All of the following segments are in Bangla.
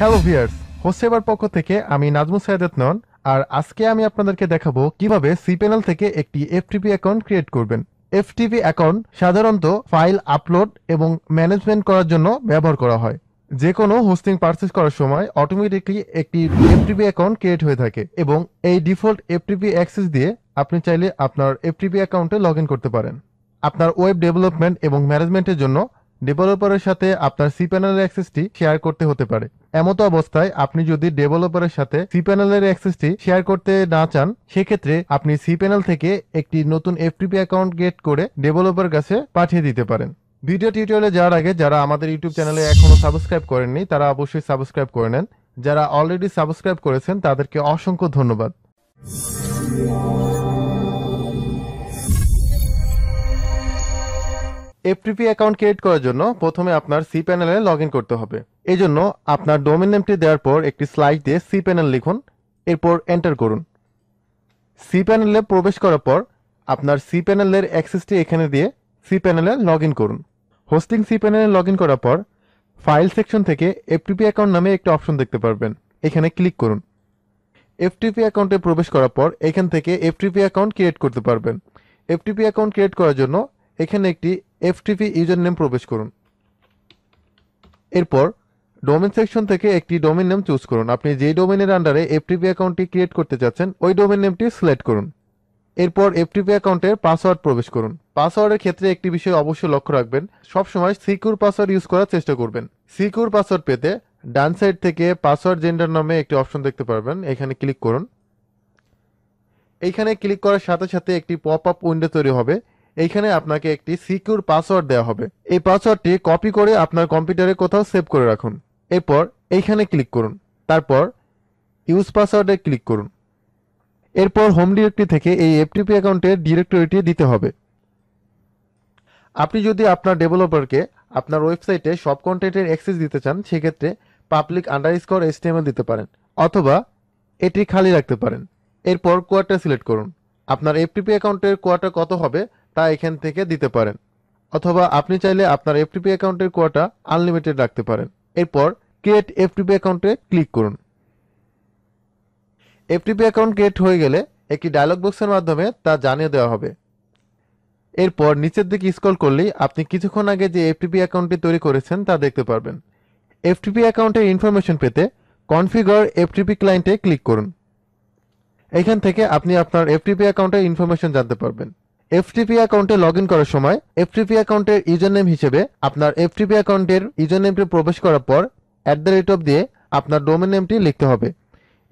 হ্যালো ভিয়ার্স হোসেবার পক্ষ থেকে আমি নাজমুল সাইদাত নন আর আজকে আমি আপনাদেরকে দেখাবো কিভাবে সি প্যানেল থেকে একটি এফটিপি অ্যাকাউন্ট ক্রিয়েট করবেন এফটিপি অ্যাকাউন্ট সাধারণত ফাইল আপলোড এবং ম্যানেজমেন্ট করার জন্য ব্যবহার করা হয় যে কোনো হোস্টিং পারচেস করার সময় অটোমেটিকলি একটি এফটিপি অ্যাকাউন্ট ক্রিয়েট হয়ে থাকে এবং এই ডিফল্ট এফটিপি অ্যাক্সেস দিয়ে আপনি চাইলে আপনার এফটিপি অ্যাকাউন্টে লগ করতে পারেন আপনার ওয়েব ডেভেলপমেন্ট এবং ম্যানেজমেন্টের জন্য ডেভেলপারের সাথে আপনার সি প্যানেলের অ্যাক্সেসটি শেয়ার করতে হতে পারে এমতো অবস্থায় আপনি যদি ডেভেলপারের সাথে সি প্যানেলের অ্যাক্সেসটি শেয়ার করতে না চান সেক্ষেত্রে আপনি সি প্যানেল থেকে একটি নতুন এফটিপি অ্যাকাউন্ট গেট করে ডেভেলপার কাছে পাঠিয়ে দিতে পারেন ভিডিও টিউটোরিয়ালে যাওয়ার আগে যারা আমাদের ইউটিউব চ্যানেলে এখনও সাবস্ক্রাইব করেননি তারা অবশ্যই সাবস্ক্রাইব করে নেন যারা অলরেডি সাবস্ক্রাইব করেছেন তাদেরকে অসংখ্য ধন্যবাদ এফটিপি অ্যাকাউন্ট ক্রিয়েট করার জন্য প্রথমে আপনার সি প্যানেলে লগ করতে হবে এই জন্য আপনার ডোমেন নেমটি দেওয়ার পর একটি স্লাইড দিয়ে সি প্যানেল লিখুন এরপর এন্টার করুন সি প্যানেলে প্রবেশ করার পর আপনার সি প্যানেলের অ্যাক্সেসটি এখানে দিয়ে সি প্যানেলে লগ করুন হোস্টিং সি প্যানেলে লগ করার পর ফাইল সেকশন থেকে এফটিপি অ্যাকাউন্ট নামে একটি অপশন দেখতে পারবেন এখানে ক্লিক করুন এফটিপি অ্যাকাউন্টে প্রবেশ করার পর এখান থেকে এফটিপি অ্যাকাউন্ট ক্রিয়েট করতে পারবেন এফটিপি অ্যাকাউন্ট ক্রিয়েট করার জন্য এখানে একটি এফটিপি ইউজার নেম প্রবেশ করুন এরপর ডোমেন সেকশন থেকে একটি ডোমেন নেম চুজ করুন আপনি যে ডোমেনের আন্ডারে এফটিপি অ্যাকাউন্টটি ক্রিয়েট করতে চাচ্ছেন ওই ডোমেন নেমটি সিলেক্ট করুন এরপর এফটিপি অ্যাকাউন্টের পাসওয়ার্ড প্রবেশ করুন পাসওয়ার্ডের ক্ষেত্রে একটি বিষয় অবশ্যই লক্ষ্য রাখবেন সবসময় সিকিউর পাসওয়ার্ড ইউজ করার চেষ্টা করবেন সিকিউর পাসওয়ার্ড পেতে ডান সাইড থেকে পাসওয়ার্ড জেন্ডার নামে একটি অপশন দেখতে পারবেন এখানে ক্লিক করুন এইখানে ক্লিক করার সাথে সাথে একটি পপ আপ উইন্ডো তৈরি হবে এইখানে আপনাকে একটি সিকিউর পাসওয়ার্ড দেওয়া হবে এই পাসওয়ার্ডটি কপি করে আপনার কম্পিউটারে কোথাও সেভ করে রাখুন এরপর এইখানে ক্লিক করুন তারপর ইউজ পাসওয়ার্ডে ক্লিক করুন এরপর হোম ডিরেক্টরি থেকে এই এফটিপি অ্যাকাউন্টের ডিরেক্টরিটি দিতে হবে আপনি যদি আপনার ডেভেলপারকে আপনার ওয়েবসাইটে সব কন্টেন্টের অ্যাক্সেস দিতে চান সেক্ষেত্রে পাবলিক আন্ডার স্কোর এসটিএমএল দিতে পারেন অথবা এটি খালি রাখতে পারেন এরপর কোয়ার্টার সিলেক্ট করুন আপনার এফটিপি অ্যাকাউন্টের কোয়ার্টার কত হবে তা এখান থেকে দিতে পারেন অথবা আপনি চাইলে আপনার এফটিপি অ্যাকাউন্টের কোয়াটা আনলিমিটেড রাখতে পারেন এরপর ক্রিয়েট এফটিপি অ্যাকাউন্টে ক্লিক করুন এফটিপি অ্যাকাউন্ট ক্রিয়েট হয়ে গেলে একটি ডায়লগ বক্সের মাধ্যমে তা জানিয়ে দেওয়া হবে এরপর নিচের দিকে স্কল করলেই আপনি কিছুক্ষণ আগে যে এফটিপি অ্যাকাউন্টটি তৈরি করেছেন তা দেখতে পারবেন এফটিপি অ্যাকাউন্টের ইনফরমেশন পেতে কনফিগার এফটিপি ক্লায়েন্টে ক্লিক করুন এখান থেকে আপনি আপনার এফটিপি অ্যাকাউন্টের ইনফরমেশন জানতে পারবেন এফটিপি অ্যাকাউন্টে লগ ইন করার সময় এফটিপি অ্যাকাউন্টের ইউজার নেম হিসেবে আপনার এফটিপি অ্যাকাউন্টের ইউজার নেমটি প্রবেশ করার পর অ্যাট দ্য রেট অফ দিয়ে আপনার ডোমেন নেমটি লিখতে হবে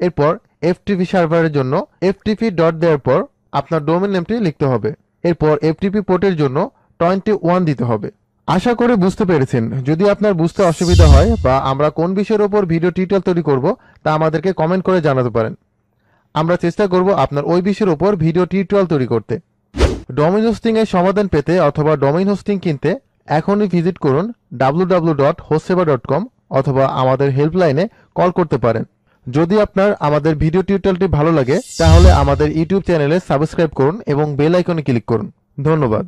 এরপর এফটিপি সার্ভারের জন্য এফটিপি ডট দেওয়ার পর আপনার ডোমেন নেমটি লিখতে হবে এরপর এফটিপি পোর্টের জন্য টোয়েন্টি ওয়ান দিতে হবে আশা করে বুঝতে পেরেছেন যদি আপনার বুঝতে অসুবিধা হয় বা আমরা কোন বিষয়ের ওপর ভিডিও টিউটোরিয়াল তৈরি করব তা আমাদেরকে কমেন্ট করে জানাতে পারেন আমরা চেষ্টা করব আপনার ওই বিষয়ের ওপর ভিডিও টিউটোরিয়াল তৈরি করতে ডোমেইন হোস্টিং এর সমাধান পেতে অথবা ডোমেইন হোস্টিং কিনতে এখনই ভিজিট করুন www.hostseva.com অথবা আমাদের হেল্পলাইনে কল করতে পারেন যদি আপনার আমাদের ভিডিও টিউটোরিয়ালটি ভালো লাগে তাহলে আমাদের ইউটিউব চ্যানেলে সাবস্ক্রাইব করুন এবং বেল আইকনে ক্লিক করুন ধন্যবাদ